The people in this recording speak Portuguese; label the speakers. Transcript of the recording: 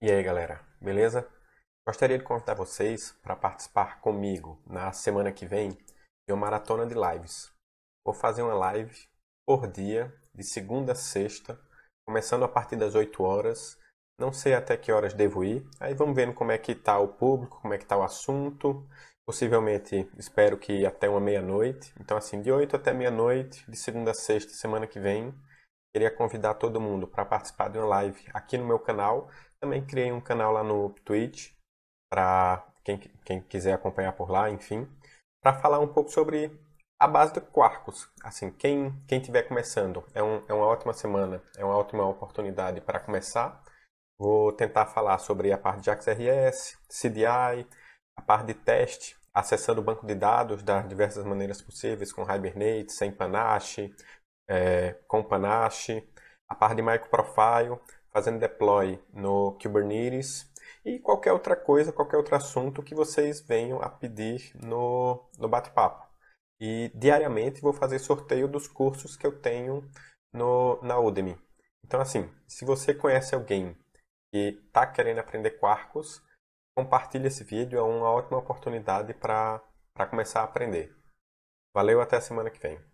Speaker 1: E aí, galera, beleza? Gostaria de convidar vocês para participar comigo na semana que vem de uma maratona de lives. Vou fazer uma live por dia, de segunda a sexta, começando a partir das 8 horas. Não sei até que horas devo ir. Aí vamos vendo como é que está o público, como é que está o assunto. Possivelmente, espero que até uma meia-noite. Então, assim, de 8 até meia-noite, de segunda a sexta, semana que vem. Queria convidar todo mundo para participar de uma live aqui no meu canal. Também criei um canal lá no Twitch para quem, quem quiser acompanhar por lá, enfim, para falar um pouco sobre a base do Quarkus. Assim, quem quem tiver começando, é, um, é uma ótima semana, é uma ótima oportunidade para começar. Vou tentar falar sobre a parte de AXRS, CDI, a parte de teste, acessando o banco de dados das diversas maneiras possíveis, com Hibernate, sem Panache, é, com Panache, a parte de microprofile, fazendo deploy no Kubernetes e qualquer outra coisa, qualquer outro assunto que vocês venham a pedir no, no bate-papo. E diariamente vou fazer sorteio dos cursos que eu tenho no, na Udemy. Então, assim, se você conhece alguém que está querendo aprender Quarkus, compartilhe esse vídeo, é uma ótima oportunidade para começar a aprender. Valeu, até a semana que vem.